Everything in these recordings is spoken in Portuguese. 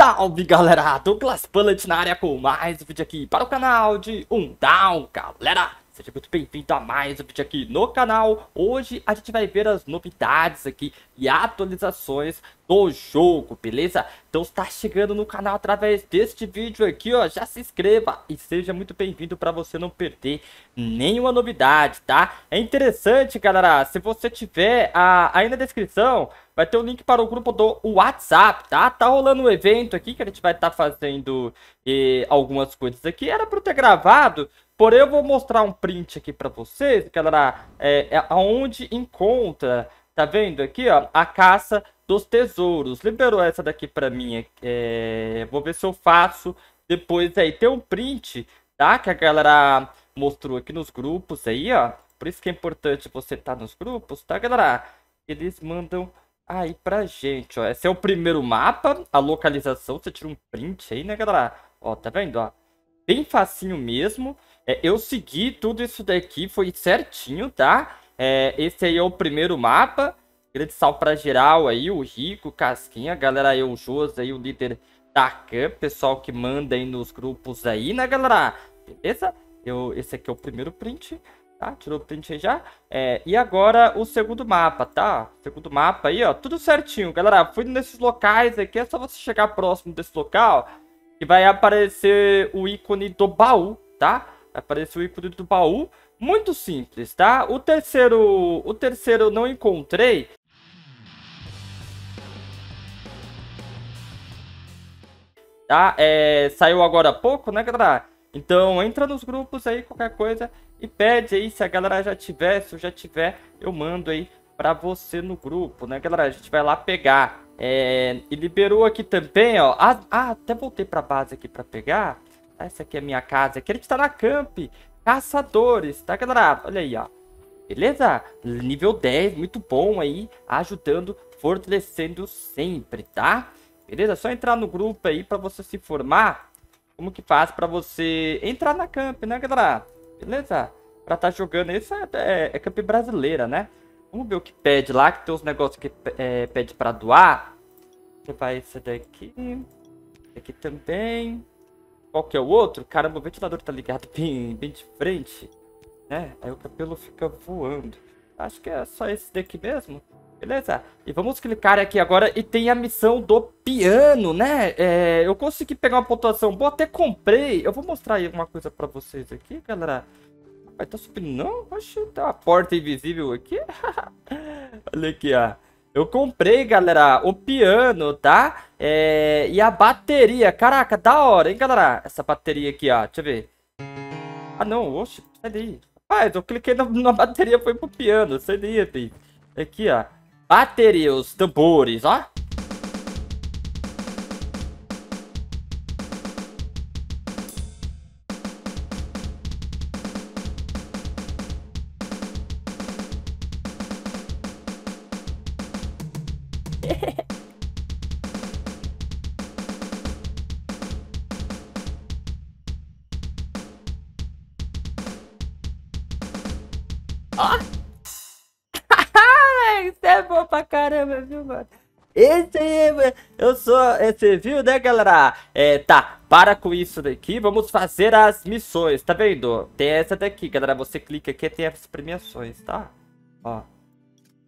Salve galera, Douglas Bullet na área com mais um vídeo aqui para o canal de Um Down, galera Seja muito bem-vindo a mais um vídeo aqui no canal. Hoje a gente vai ver as novidades aqui e atualizações do jogo, beleza? Então está chegando no canal através deste vídeo aqui, ó, já se inscreva e seja muito bem-vindo para você não perder nenhuma novidade, tá? É interessante, galera, se você tiver a... aí na descrição, vai ter o um link para o grupo do WhatsApp, tá? Tá rolando um evento aqui que a gente vai estar tá fazendo eh, algumas coisas aqui, era para ter gravado, Porém, eu vou mostrar um print aqui para vocês, galera, é, é aonde encontra, tá vendo aqui, ó, a caça dos tesouros. Liberou essa daqui para mim, é, vou ver se eu faço depois aí. Tem um print, tá, que a galera mostrou aqui nos grupos aí, ó. Por isso que é importante você estar tá nos grupos, tá, galera? Eles mandam aí pra gente, ó. Esse é o primeiro mapa, a localização, você tira um print aí, né, galera? Ó, tá vendo, ó? Bem facinho mesmo. É, eu segui tudo isso daqui, foi certinho, tá? É, esse aí é o primeiro mapa. Grande salve pra geral aí, o Rico, Casquinha, galera aí, o Jos aí, o líder da Cup, pessoal que manda aí nos grupos aí, né, galera? Beleza? Eu, esse aqui é o primeiro print, tá? Tirou o print aí já. É, e agora o segundo mapa, tá? Segundo mapa aí, ó, tudo certinho, galera. Fui nesses locais aqui, é só você chegar próximo desse local que vai aparecer o ícone do baú, Tá? apareceu o ícone do baú. Muito simples, tá? O terceiro, o terceiro eu não encontrei. Tá? É, saiu agora há pouco, né, galera? Então entra nos grupos aí, qualquer coisa. E pede aí, se a galera já tiver, se eu já tiver, eu mando aí para você no grupo, né, galera? A gente vai lá pegar. É, e liberou aqui também, ó. Ah, ah até voltei para base aqui para pegar. Essa aqui é a minha casa. a gente tá na camp. Caçadores, tá, galera? Olha aí, ó. Beleza? Nível 10, muito bom aí. Ajudando, fortalecendo sempre, tá? Beleza? É só entrar no grupo aí para você se formar. Como que faz para você entrar na camp, né, galera? Beleza? Pra tá jogando. Isso é, é, é, camp brasileira, né? Vamos ver o que pede lá, que tem uns negócios que é, pede para doar. Você vai esse daqui. Esse aqui também qual que é o outro, caramba, o ventilador tá ligado bem, bem de frente, né? Aí o cabelo fica voando. Acho que é só esse daqui mesmo. Beleza? E vamos clicar aqui agora e tem a missão do piano, né? É, eu consegui pegar uma pontuação boa, até comprei. Eu vou mostrar aí uma coisa pra vocês aqui, galera. Vai tá subindo não? Oxi, tem tá uma porta invisível aqui. Olha aqui, ó. Eu comprei, galera, o piano, tá? É... E a bateria. Caraca, da hora, hein, galera? Essa bateria aqui, ó. Deixa eu ver. Ah, não. Oxe, sai daí. Rapaz, eu cliquei na, na bateria, foi pro piano. Sai daí, filho. Aqui, ó. Bateria, os tambores, ó. Ó. Isso é bom pra caramba, viu, mano? Esse aí, eu sou, você viu, né, galera? É, tá, para com isso daqui, vamos fazer as missões, tá vendo? Tem essa daqui, galera, você clica aqui tem as premiações, tá? Ó,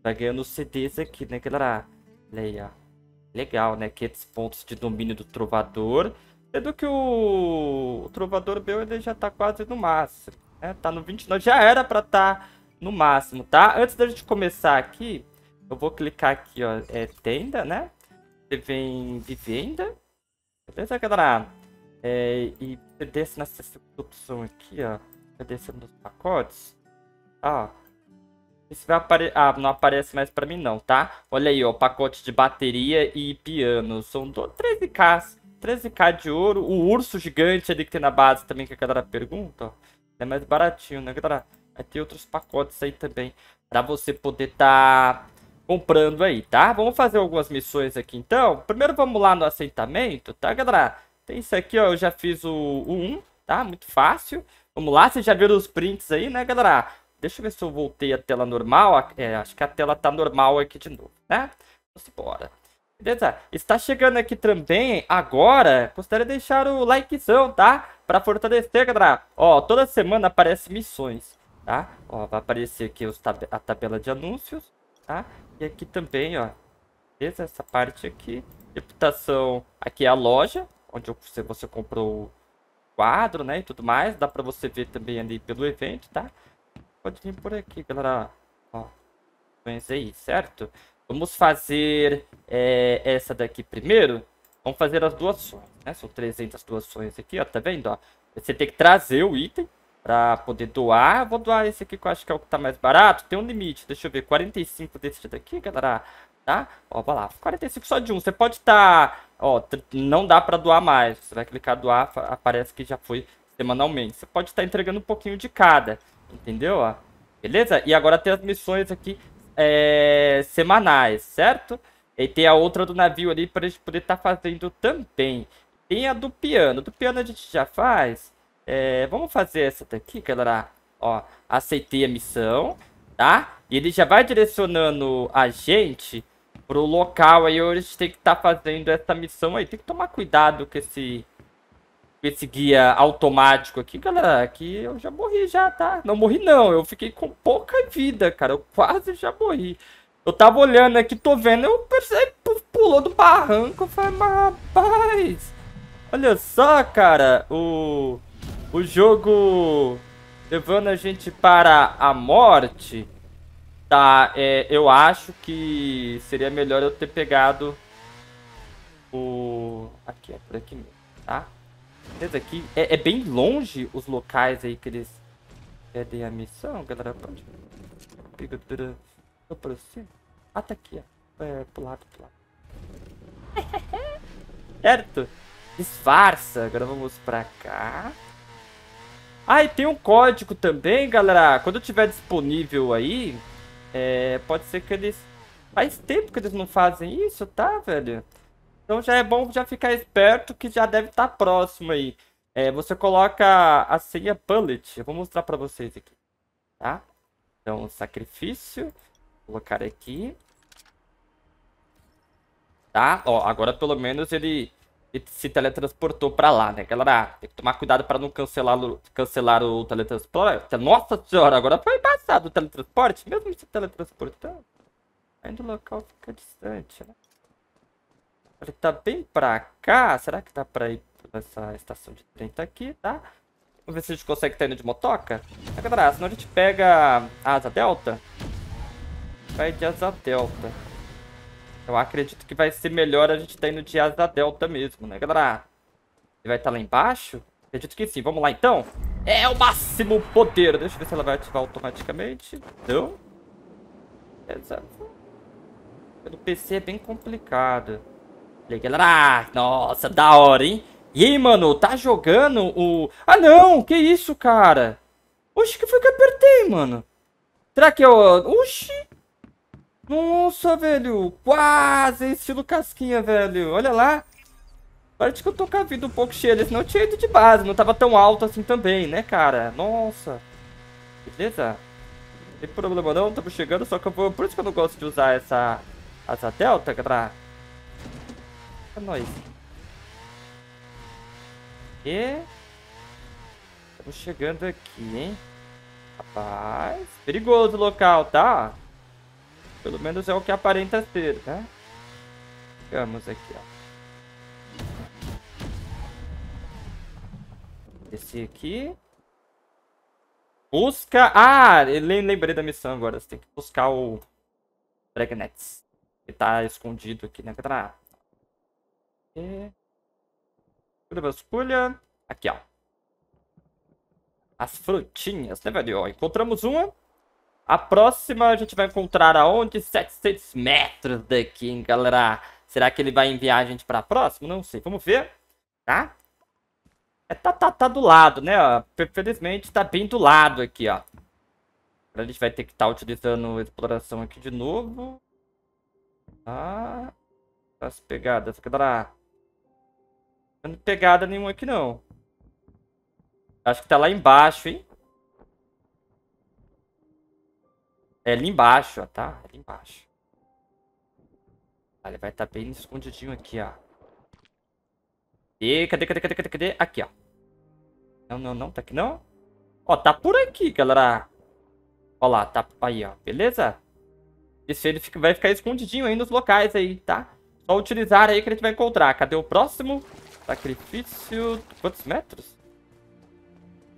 tá ganhando CDs aqui, né, galera? Olha aí, ó. Legal, né, 500 pontos de domínio do trovador, sendo que o, o trovador meu, ele já tá quase no máximo, né? Tá no 29, já era pra tá no máximo, tá? Antes da gente começar aqui, eu vou clicar aqui, ó, é tenda, né? Você vem vivenda. Beleza, galera? É, e você desce nessa segunda opção aqui, ó. Você desce nos pacotes. Ó. Isso vai aparecer... Ah, não aparece mais pra mim não, tá? Olha aí, ó. Pacote de bateria e piano. São do... 13k. 13k de ouro. O urso gigante ali que tem na base também, que a galera pergunta, ó. É mais baratinho, né, galera? Vai ter outros pacotes aí também para você poder estar tá comprando aí, tá? Vamos fazer algumas missões aqui então. Primeiro vamos lá no assentamento, tá, galera? Tem isso aqui, ó, eu já fiz o, o 1, tá? Muito fácil. Vamos lá, vocês já viram os prints aí, né, galera? Deixa eu ver se eu voltei a tela normal. É, acho que a tela tá normal aqui de novo, né? Vamos embora. Beleza? Está chegando aqui também agora. Gostaria de deixar o likezão, tá? Para fortalecer, galera. Ó, toda semana aparecem missões tá? Ó, vai aparecer aqui os tab a tabela de anúncios, tá? E aqui também, ó, beleza? Essa parte aqui, reputação, aqui é a loja, onde você, você comprou o quadro, né, e tudo mais. Dá pra você ver também ali pelo evento, tá? Pode vir por aqui, galera, ó, mas aí, é certo? Vamos fazer é, essa daqui primeiro. Vamos fazer as doações, né? São 300 doações aqui, ó, tá vendo, ó? Você tem que trazer o item, para poder doar. Vou doar esse aqui que eu acho que é o que tá mais barato. Tem um limite, deixa eu ver, 45 desse daqui, galera, tá? Ó, vai lá, 45 só de um. Você pode estar, tá, ó, não dá para doar mais. Você vai clicar doar, aparece que já foi semanalmente. Você pode estar tá entregando um pouquinho de cada, entendeu? Ó, beleza? E agora tem as missões aqui é, semanais, certo? E tem a outra do navio ali para gente poder estar tá fazendo também. Tem a do piano. Do piano a gente já faz... É, vamos fazer essa daqui, galera. Ó, aceitei a missão, tá? E ele já vai direcionando a gente pro local aí onde a gente tem que estar tá fazendo essa missão aí. Tem que tomar cuidado com esse, com esse guia automático aqui, galera. Aqui eu já morri já, tá? Não morri não, eu fiquei com pouca vida, cara. Eu quase já morri. Eu tava olhando aqui, tô vendo, eu percebi, pulou do barranco. Eu falei, mas rapaz... Olha só, cara, o o jogo levando a gente para a morte, tá? É, eu acho que seria melhor eu ter pegado o. Aqui, é por aqui mesmo, tá? Beleza, aqui é, é bem longe os locais aí que eles pedem a missão, galera. Pode. Eu aproximo. Ah, tá aqui, ó. É, pro lado, pro lado. certo? Disfarça. Agora vamos pra cá. Ah, e tem um código também, galera. Quando tiver disponível aí, é, pode ser que eles... Faz tempo que eles não fazem isso, tá, velho? Então já é bom já ficar esperto que já deve estar tá próximo aí. É, você coloca a senha bullet. Eu vou mostrar pra vocês aqui, tá? Então, sacrifício. Vou colocar aqui. Tá? Ó, agora pelo menos ele e se teletransportou para lá, né, galera? Ah, tem que tomar cuidado para não cancelar, cancelar o teletransporte. Nossa senhora, agora foi passado o teletransporte, mesmo se teletransportando. Ainda o local fica distante, né? Ele tá bem pra cá. Será que dá pra ir pra essa estação de trem? Tá aqui, tá? Vamos ver se a gente consegue estar tá indo de motoca. Tá, galera, senão a gente pega a asa delta. Vai de asa delta. Eu acredito que vai ser melhor a gente estar tá indo de asa delta mesmo, né, galera? Ele vai estar tá lá embaixo? Acredito que sim. Vamos lá, então. É o máximo poder. Deixa eu ver se ela vai ativar automaticamente. Não. Exato. Pelo PC é bem complicado. Olha, galera. Nossa, da hora, hein? E aí, mano, tá jogando o... Ah, não! Que isso, cara? Oxi, que foi que eu apertei, mano? Será que eu... Oxi! Nossa, velho. Quase estilo casquinha, velho. Olha lá. Parece que eu tô com a vida um pouco cheia, senão eu tinha ido de base. Não tava tão alto assim também, né, cara? Nossa. Beleza. Não tem problema não, tamo chegando, só que eu vou... Por isso que eu não gosto de usar essa... Essa delta, cara. É nóis. E... Tamo chegando aqui, hein? Rapaz, perigoso o local, tá? Pelo menos é o que aparenta ser, né? vamos aqui, ó. Descer aqui. Busca... Ah, lembrei da missão agora. Você tem que buscar o... Dragnets. Que tá escondido aqui, né? Cadê? E... Escolha, escolha. Aqui, ó. As frutinhas, né, velho? Ó, encontramos uma. A próxima a gente vai encontrar aonde? 700 metros daqui, hein, galera. Será que ele vai enviar a gente pra próxima? Não sei. Vamos ver, tá? É, tá, tá, tá do lado, né? Ó. Felizmente tá bem do lado aqui, ó. Agora a gente vai ter que estar tá utilizando exploração aqui de novo. Ah, as pegadas, galera. Não tem pegada nenhuma aqui, não. Acho que tá lá embaixo, hein? É ali embaixo, ó, tá? É ali embaixo. ele vai estar tá bem escondidinho aqui, ó. E cadê, cadê, cadê, cadê, cadê? Aqui, ó. Não, não, não, tá aqui não. Ó, tá por aqui, galera. Ó lá, tá aí, ó. Beleza? Esse ele fica, vai ficar escondidinho aí nos locais aí, tá? Só utilizar aí que a gente vai encontrar. Cadê o próximo? Sacrifício... Quantos metros?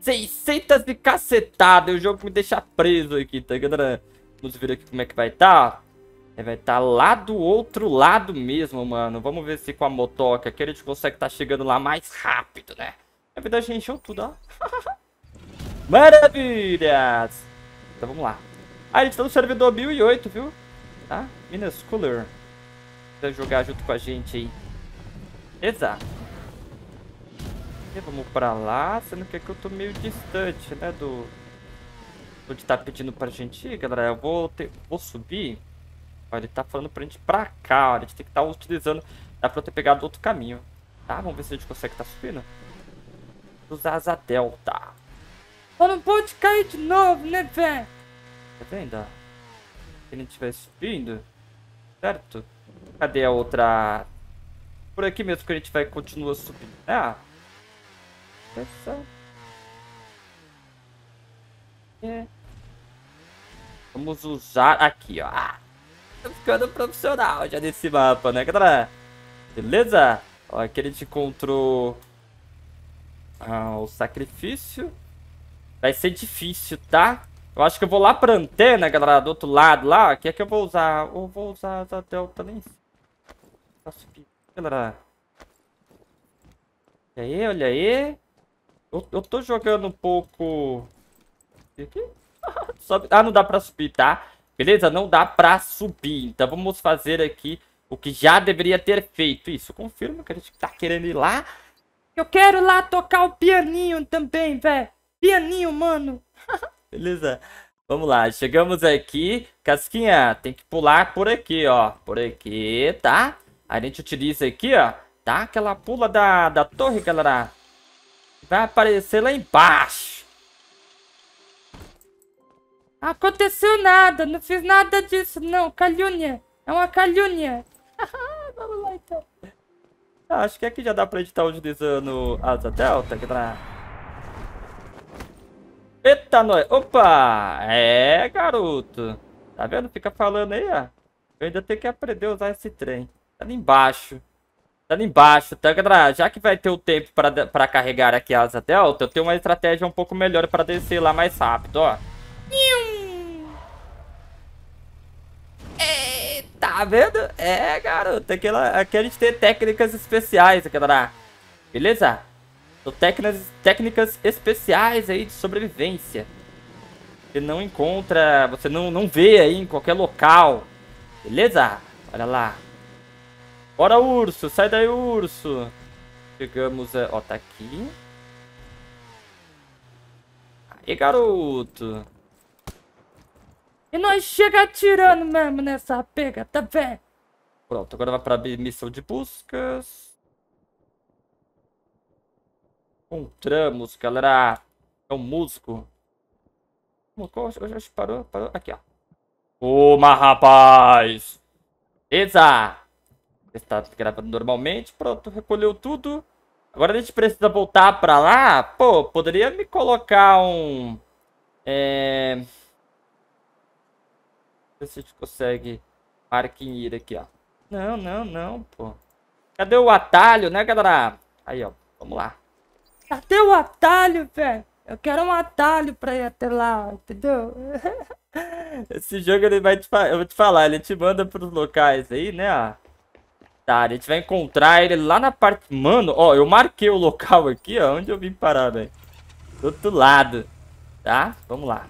600 de cacetada. O jogo me deixa preso aqui, tá, galera? Vamos ver aqui como é que vai estar. Tá. É, vai estar tá lá do outro lado mesmo, mano. Vamos ver se com a motoca aqui a gente consegue estar tá chegando lá mais rápido, né? Na verdade, a gente encheu tudo, ó. Maravilhas! Então, vamos lá. Ah, a gente tá no servidor 1008, viu? Tá? Minas Cooler. Vai jogar junto com a gente aí. Exato. E vamos pra lá, sendo que aqui eu tô meio distante, né, do onde tipo, tá pedindo pra gente ir, galera. Eu vou, ter, vou subir. Ó, ele tá falando pra gente ir pra cá. Ó. A gente tem que estar tá utilizando. Dá pra eu ter pegado outro caminho. Tá, vamos ver se a gente consegue tá subindo. Usar asa delta. Eu não pode cair de novo, né, velho? Tá vendo? Se a gente estiver subindo. Certo? Cadê a outra... Por aqui mesmo que a gente vai continuar subindo, né? Ah, essa... Vamos usar aqui, ó. Ah, tô ficando profissional já nesse mapa, né, galera? Beleza? Ó, aqui a gente encontrou ah, o sacrifício. Vai ser difícil, tá? Eu acho que eu vou lá pra antena, galera, do outro lado lá. Aqui é que eu vou usar. Eu vou usar a delta nem. Pra subir, galera. aí, olha aí. Eu, eu tô jogando um pouco aqui. Sobe. Ah, não dá pra subir, tá? Beleza? Não dá pra subir. Então vamos fazer aqui o que já deveria ter feito. Isso, confirma que a gente tá querendo ir lá. Eu quero lá tocar o pianinho também, velho. Pianinho, mano. Beleza? Vamos lá, chegamos aqui. Casquinha, tem que pular por aqui, ó. Por aqui, tá? A gente utiliza aqui, ó. Tá? Aquela pula da, da torre, galera. Vai aparecer lá embaixo. Aconteceu nada, não fiz nada disso, não. Calúnia. É uma calúnia. Vamos lá, então. Ah, acho que aqui já dá pra editar utilizando asa delta. Que tá... Eita, nós. Opa! É, garoto. Tá vendo? Fica falando aí, ó. Eu ainda tenho que aprender a usar esse trem. Tá ali embaixo. Tá ali embaixo, Tangadra. Tá, já que vai ter o tempo pra, pra carregar aqui a asa delta, eu tenho uma estratégia um pouco melhor pra descer lá mais rápido, ó. Nium. Tá vendo? É, garoto. Aquela, aqui a gente tem técnicas especiais, aquela lá. Beleza? técnicas, técnicas especiais aí de sobrevivência. Você não encontra, você não, não vê aí em qualquer local. Beleza? Olha lá. Bora, urso. Sai daí, urso. Chegamos, ó, tá aqui. Aí, garoto. E nós chega atirando mesmo nessa pega, tá vendo? Pronto, agora vai pra missão de buscas. Encontramos, galera. É um músico. Qual? Acho que parou, parou. Aqui, ó. Uma, rapaz! Beleza! Está gravando normalmente. Pronto, recolheu tudo. Agora a gente precisa voltar pra lá. Pô, poderia me colocar um... É ver se a gente consegue ir aqui, ó. Não, não, não, pô. Cadê o atalho, né, galera? Aí, ó. Vamos lá. Cadê o atalho, velho? Eu quero um atalho pra ir até lá, entendeu? Esse jogo ele vai te eu vou te falar, ele te manda pros locais aí, né? Ó. Tá, a gente vai encontrar ele lá na parte... Mano, ó, eu marquei o local aqui, ó, onde eu vim parar, velho. Do outro lado, tá? Vamos lá.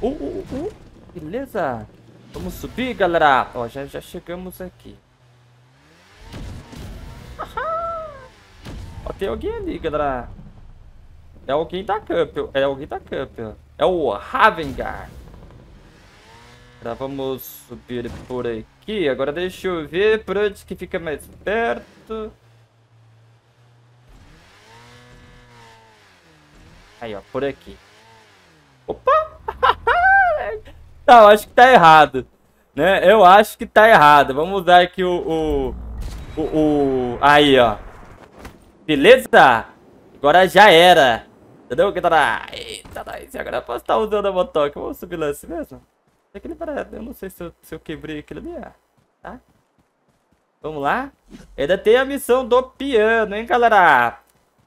Uh, uh, uh. uh. Beleza. Vamos subir, galera. Ó, já, já chegamos aqui. Ó, tem alguém ali, galera. É alguém da Cup. É alguém da Cup. É o Ravengar. Tá, vamos subir por aqui. Agora deixa eu ver por onde que fica mais perto. Aí, ó, por aqui. Opa! Não, acho que tá errado. Né? Eu acho que tá errado. Vamos usar aqui o... o, o, o... Aí, ó. Beleza? Agora já era. Entendeu, galera? Eita, daí, agora eu posso estar tá usando a motoca. Vamos subir lá assim mesmo? Aquele é para... Eu não sei se eu, se eu quebrei aquilo ali, tá? Vamos lá? Ainda tem a missão do piano, hein, galera?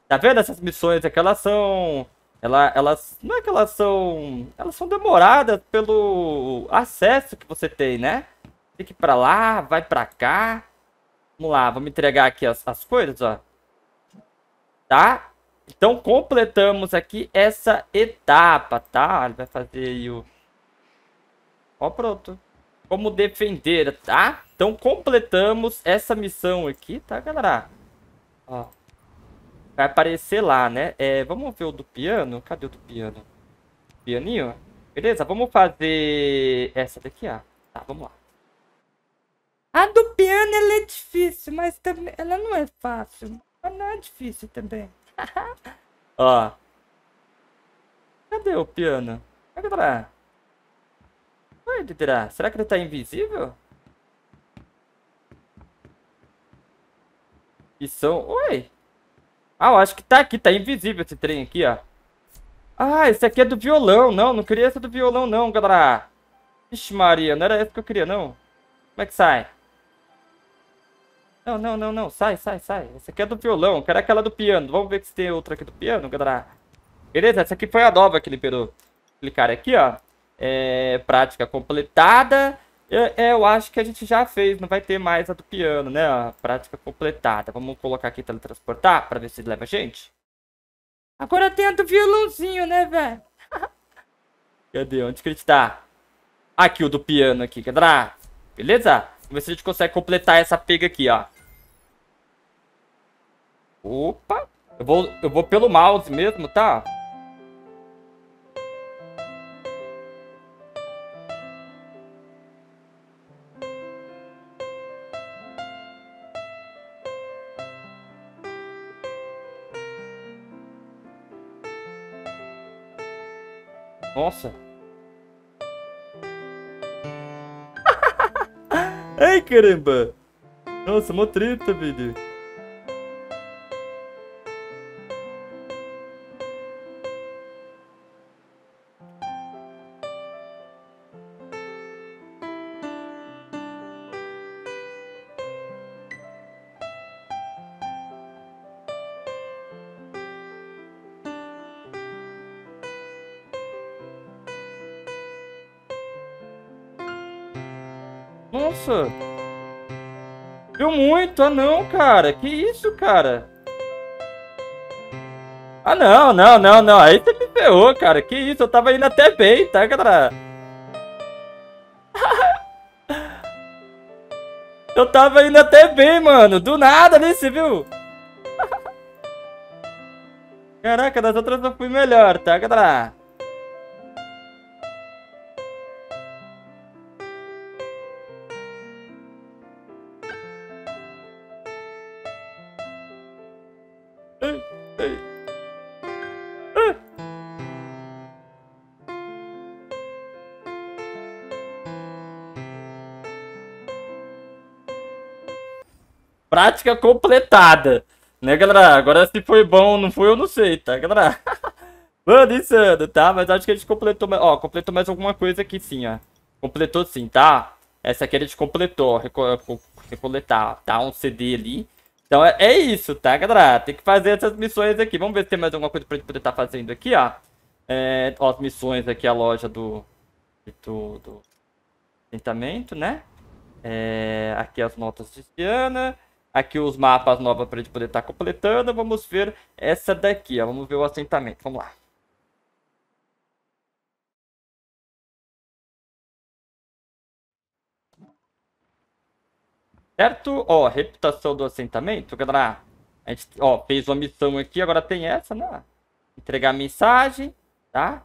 Tá vendo essas missões aqui? Elas são ela, elas não é que elas são, elas são demoradas pelo acesso que você tem, né? Tem que para lá, vai para cá. Vamos lá, vamos entregar aqui as, as coisas, ó. Tá? Então completamos aqui essa etapa, tá? Ele vai fazer aí o Ó, pronto. Como defender, tá? Então completamos essa missão aqui, tá, galera? Ó, Vai aparecer lá, né? É, vamos ver o do piano? Cadê o do piano? Pianinho? Beleza, vamos fazer essa daqui, ó. Tá, vamos lá. A do piano, ela é difícil, mas também... Ela não é fácil, mas não é difícil também. ó. Cadê o piano? Cadê ele tá? Oi, Didra. Será que ele tá invisível? E são... Oi! Ah, eu acho que tá aqui, tá invisível esse trem aqui, ó. Ah, esse aqui é do violão. Não, não queria esse do violão não, galera. Vixe Maria, não era esse que eu queria, não. Como é que sai? Não, não, não, não. Sai, sai, sai. Esse aqui é do violão. Eu quero aquela do piano. Vamos ver se tem outra aqui do piano, galera. Beleza, essa aqui foi a nova que liberou. Clicar aqui, ó. É, prática completada. Eu, é, eu, acho que a gente já fez, não vai ter mais a do piano, né? A prática completada. Vamos colocar aqui teletransportar pra ver se leva a gente. Agora tem a do violãozinho, né, velho? Cadê? Onde que a gente tá? Aqui, o do piano aqui, cadê? Beleza? Vamos ver se a gente consegue completar essa pega aqui, ó. Opa! Eu vou, eu vou pelo mouse mesmo, tá? nossa. Ai, caramba. Nossa, mó treta, velho. Nossa! Deu muito! Ah não, cara! Que isso, cara? Ah não, não, não, não. Aí você me ferrou, cara. Que isso, eu tava indo até bem, tá, galera? eu tava indo até bem, mano. Do nada, né? Você viu? Caraca, das outras eu fui melhor, tá, galera? prática completada. Né, galera? Agora se foi bom ou não foi, eu não sei, tá, galera? Mano, insano, tá? Mas acho que a gente completou mais... Ó, completou mais alguma coisa aqui sim, ó. Completou sim, tá? Essa aqui a gente completou, reco recoletar, tá? Um CD ali. Então é, é, isso, tá, galera? Tem que fazer essas missões aqui. Vamos ver se tem mais alguma coisa pra gente poder estar tá fazendo aqui, ó. É, ó, as missões aqui, a loja do... Do... do... Tentamento, né? É, aqui as notas de Diana aqui os mapas novos para a gente poder estar tá completando. Vamos ver essa daqui, ó. vamos ver o assentamento, vamos lá. Certo? Ó, reputação do assentamento, galera. A gente, ó, fez uma missão aqui, agora tem essa, né? Entregar mensagem, tá?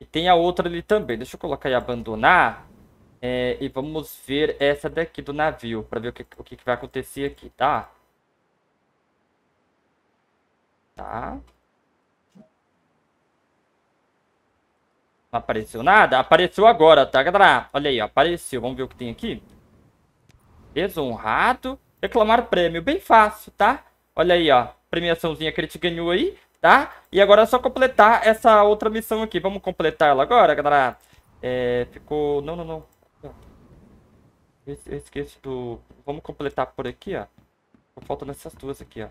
E tem a outra ali também. Deixa eu colocar aí abandonar. É, e vamos ver essa daqui do navio, para ver o que, o que vai acontecer aqui, tá? Tá. Não apareceu nada? Apareceu agora, tá, galera? Olha aí, ó, apareceu. Vamos ver o que tem aqui. Desonrado. Reclamar prêmio. Bem fácil, tá? Olha aí, ó. Premiaçãozinha que ele te ganhou aí, tá? E agora é só completar essa outra missão aqui. Vamos completar ela agora, galera? É, ficou... Não, não, não. Eu, esqueço é do... Vamos completar por aqui, ó. Faltam nessas duas aqui, ó.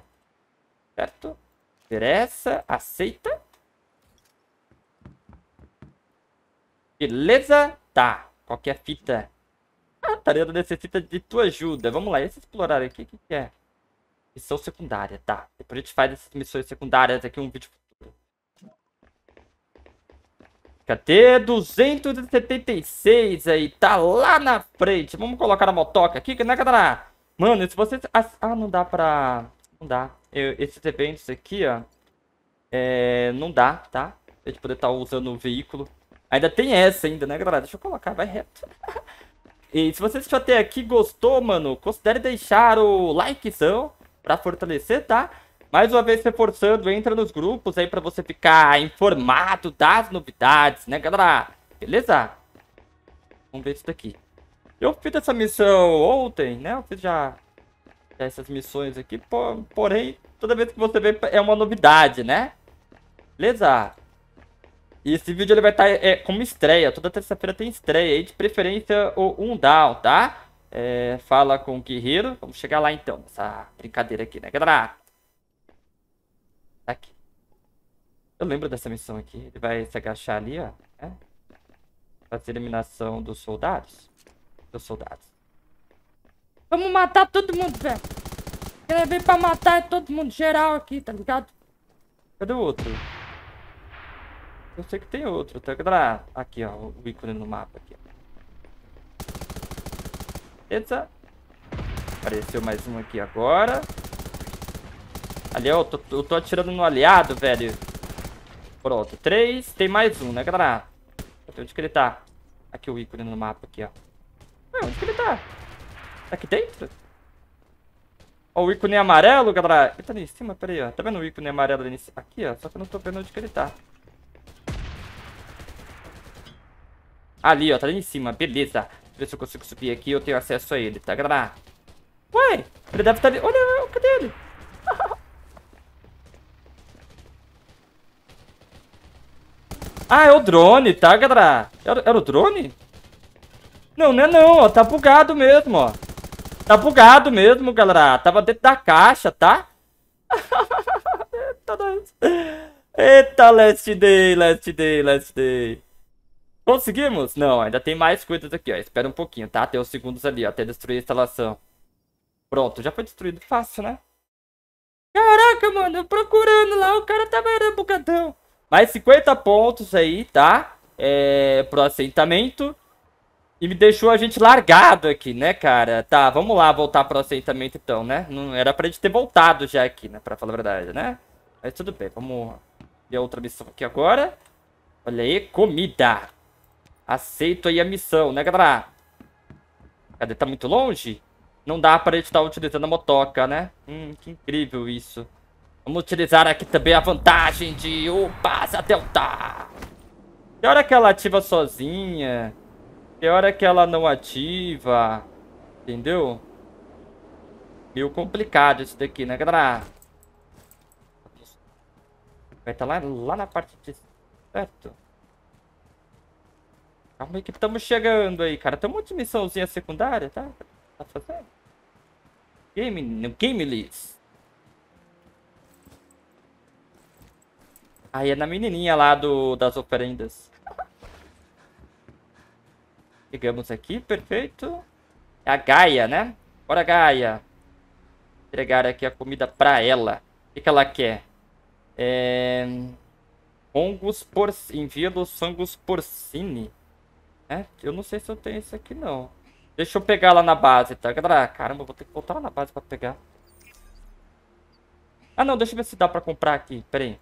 Certo? Interessa. Aceita. Beleza? Tá. Qual que é a fita? A ah, tarefa necessita de tua ajuda. Vamos lá. Esse explorar aqui, o que, que é? Missão secundária, tá. Depois a gente faz essas missões secundárias aqui, um vídeo Cadê? 276 aí. Tá lá na frente. Vamos colocar a motoca aqui, né, galera? Mano, se você... Ah, não dá pra... Não dá. Eu, esses eventos aqui, ó. É... Não dá, tá? A gente poder estar tá usando o veículo. Ainda tem essa ainda, né, galera? Deixa eu colocar, vai reto. e se você assistiu até aqui gostou, mano, considere deixar o likezão pra fortalecer, tá? Mais uma vez reforçando, entra nos grupos aí pra você ficar informado das novidades, né, galera? Beleza? Vamos ver isso daqui. Eu fiz essa missão ontem, né? Eu fiz já, já essas missões aqui, por, porém, toda vez que você vê é uma novidade, né? Beleza? E esse vídeo ele vai estar tá, é, como estreia, toda terça-feira tem estreia aí, de preferência o um down, tá? É, fala com o guerreiro, vamos chegar lá então, essa brincadeira aqui, né, galera? Aqui. Eu lembro dessa missão aqui. Ele vai se agachar ali, ó. É? Né? Fazer eliminação dos soldados. Dos soldados. Vamos matar todo mundo, velho. Ele vir pra matar é todo mundo geral aqui, tá ligado? Cadê o outro? Eu sei que tem outro. Tá Aqui, ó. O ícone no mapa aqui. Beleza. Apareceu mais um aqui agora. Ali, ó, eu tô, eu tô atirando no aliado, velho. Pronto, três, tem mais um, né, galera? Onde que ele tá? Aqui o ícone no mapa, aqui, ó. Ué, onde que ele tá? tá? Aqui dentro? Ó, o ícone amarelo, galera. Ele tá ali em cima, peraí, ó. Tá vendo o ícone amarelo ali em cima? Aqui, ó, só que eu não tô vendo onde que ele tá. Ali, ó, tá ali em cima, beleza. Deixa eu ver se eu consigo subir aqui eu tenho acesso a ele, tá, galera? Ué, ele deve estar tá ali. Olha, cadê ele? Ah, é o drone, tá, galera? Era, era o drone? Não, não é não, ó. Tá bugado mesmo, ó. Tá bugado mesmo, galera. Tava dentro da caixa, tá? Eita, nós. Eita, last day, last day, last day. Conseguimos? Não, ainda tem mais coisas aqui, ó. Espera um pouquinho, tá? Tem os segundos ali, ó, até destruir a instalação. Pronto, já foi destruído. Fácil, né? Caraca, mano, procurando lá, o cara tava era bugadão. Mais 50 pontos aí, tá? É, pro assentamento. E me deixou a gente largado aqui, né, cara? Tá, vamos lá voltar pro assentamento então, né? Não era pra gente ter voltado já aqui, né? Pra falar a verdade, né? Mas tudo bem, vamos ver outra missão aqui agora. Olha aí, comida. Aceito aí a missão, né, galera? Cadê? Tá muito longe? Não dá pra gente estar tá utilizando a motoca, né? Hum, que incrível isso. Vamos utilizar aqui também a vantagem de o a Delta. Que hora que ela ativa sozinha? Que hora que ela não ativa? Entendeu? Meio complicado isso daqui, né, galera? Vai estar tá lá, lá na parte de... Certo? Calma aí que estamos chegando aí, cara. Tem um monte de missãozinha secundária, tá? Tá fazendo? Game... Game list. Aí é na menininha lá do, das oferendas. Chegamos aqui, perfeito. É a Gaia, né? Bora, Gaia. Entregar aqui a comida pra ela. O que, que ela quer? É... Fungos por... Envia dos fungos porcini. É? Eu não sei se eu tenho isso aqui, não. Deixa eu pegar lá na base, tá? Caramba, vou ter que voltar lá na base pra pegar. Ah, não. Deixa eu ver se dá pra comprar aqui. Pera aí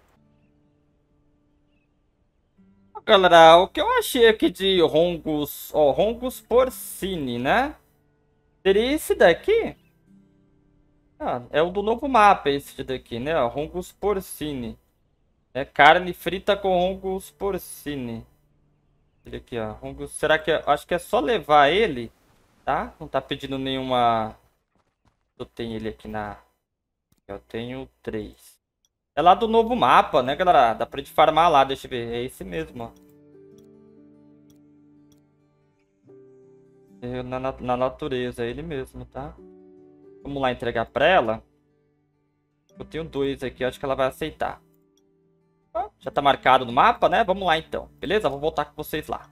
galera, o que eu achei aqui de Rongus, ó, Rongus Porcini, né? Seria esse daqui? Ah, é o do novo mapa esse daqui, né? rongos Rongus Porcini. É carne frita com Rongus Porcini. Ele aqui, ó. Rongus, será que... Acho que é só levar ele, tá? Não tá pedindo nenhuma... Eu tenho ele aqui na... Eu tenho três. É lá do novo mapa, né, galera? Dá pra gente farmar lá, deixa eu ver. É esse mesmo, ó. É na, na, na, natureza, é ele mesmo, tá? Vamos lá entregar pra ela. Eu tenho dois aqui, acho que ela vai aceitar. já tá marcado no mapa, né? Vamos lá então, beleza? Vou voltar com vocês lá.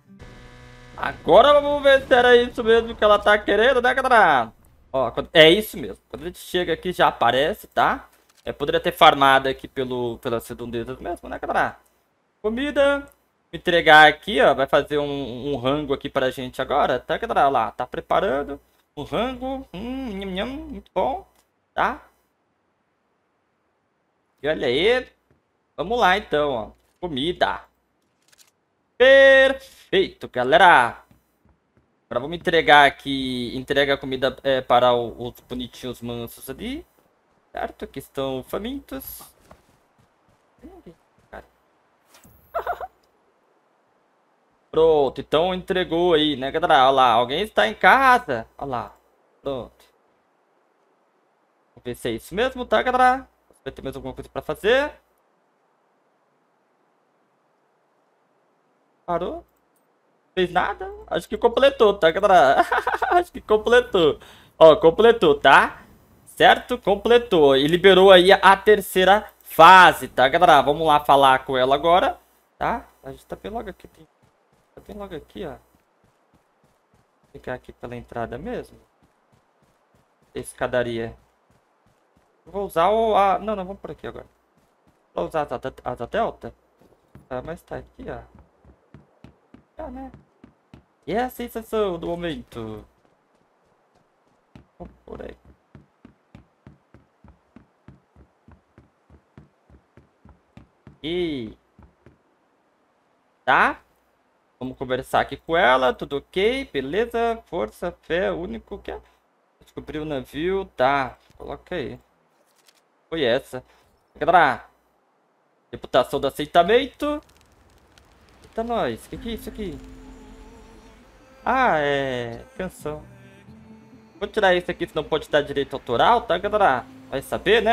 Agora vamos ver se era isso mesmo que ela tá querendo, né, galera? Ó, é isso mesmo. Quando a gente chega aqui já aparece, tá? É, poderia ter farmado aqui pelo, pelas redondezas mesmo, né, galera? Comida. Entregar aqui, ó. Vai fazer um, um rango aqui pra gente agora, tá, galera? Lá, tá preparando. O um rango. Hum, nham, nham, muito bom. Tá? E olha aí. Vamos lá, então, ó. Comida. Perfeito, galera. Agora vamos entregar aqui. Entrega a comida é, para os bonitinhos mansos ali. Certo, que estão famintos. Pronto, então entregou aí, né, galera? Olha lá, alguém está em casa. Olha lá, pronto. Vamos ver se é isso mesmo, tá, galera? Vai ter mais alguma coisa para fazer. Parou? Fez nada? Acho que completou, tá, galera? Acho que completou. Ó, completou, tá? certo? Completou e liberou aí a terceira fase, tá, galera? Vamos lá falar com ela agora, tá? A gente tá bem logo aqui, tem, tá bem logo aqui, ó. Ficar aqui pela entrada mesmo. Escadaria. Vou usar o... A... Não, não, vamos por aqui agora. Vou usar a, a, a da Delta. Ah, mas tá aqui, ó. Ah, né? E é a sensação do momento. Vamos por aqui. E... Tá? Vamos conversar aqui com ela. Tudo ok? Beleza? Força, fé, único que... É. Descobriu o navio. Tá. Coloca aí. Foi essa. Galera. Reputação do aceitamento. Eita, nós. O que, que é isso aqui? Ah, é... Canção. Vou tirar isso aqui, senão pode dar direito autoral, tá, galera? Vai saber, né?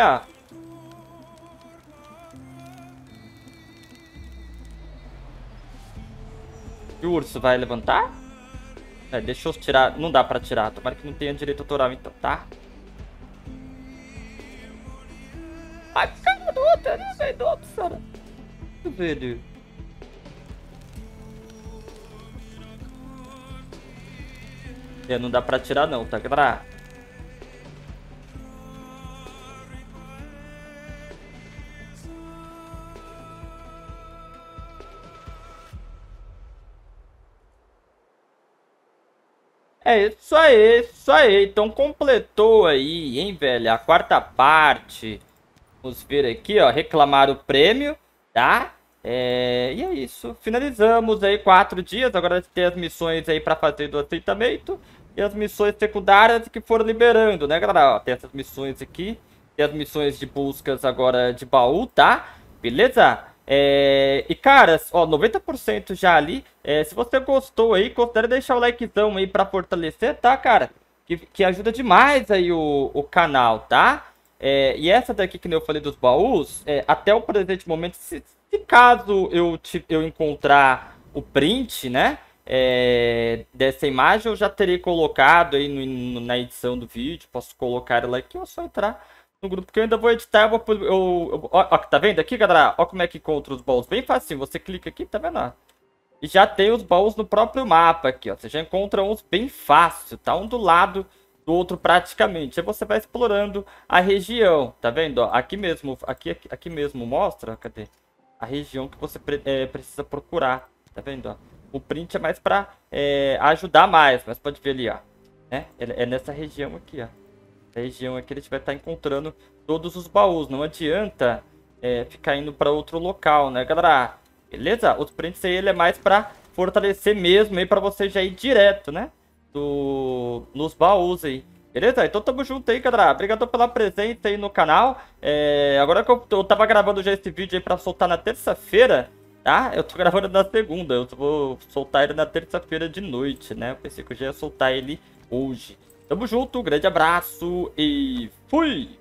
E o urso vai levantar? É, deixa eu tirar. Não dá pra tirar. Tomara que não tenha direito autoral, então tá. Ai, carota, não sei do ver, Velho. É, não dá pra tirar não, tá, galera? É isso aí, é isso aí. Então completou aí, hein, velho? A quarta parte. Vamos ver aqui, ó. Reclamar o prêmio, tá? É... E é isso. Finalizamos aí quatro dias. Agora tem as missões aí para fazer do aceitamento. E as missões secundárias que foram liberando, né, galera? Ó, tem essas missões aqui. Tem as missões de buscas agora de baú, tá? Beleza? É, e cara, ó, 90% já ali. É, se você gostou aí, considere deixar o likezão aí pra fortalecer, tá, cara? Que, que ajuda demais aí o, o canal, tá? É, e essa daqui que eu falei dos baús, é, até o presente momento, se, se caso eu, te, eu encontrar o print, né? É, dessa imagem eu já terei colocado aí no, no, na edição do vídeo. Posso colocar ela aqui ou é só entrar no grupo que eu ainda vou editar. Eu vou, eu, eu, ó, ó, tá vendo aqui, galera? Ó como é que encontra os baús. Bem fácil. Você clica aqui, tá vendo? E já tem os baús no próprio mapa aqui, ó. Você já encontra uns bem fácil. Tá um do lado do outro praticamente. Aí você vai explorando a região, tá vendo? Ó, aqui mesmo, aqui, aqui, aqui mesmo mostra, cadê? A região que você pre é, precisa procurar, tá vendo? Ó? O print é mais pra é, ajudar mais, mas pode ver ali, ó. Né? É, é nessa região aqui, ó região aqui, é a gente vai estar tá encontrando todos os baús. Não adianta é, ficar indo para outro local, né, galera? Beleza? Os prints aí, ele é mais para fortalecer mesmo aí, para você já ir direto, né? Do... Nos baús aí. Beleza? Então tamo junto aí, galera. Obrigado pela presença aí no canal. É... Agora que eu, eu tava gravando já esse vídeo aí pra soltar na terça-feira, tá? Eu tô gravando na segunda. Eu vou soltar ele na terça-feira de noite, né? Eu pensei que eu já ia soltar ele hoje. Tamo junto, grande abraço e fui!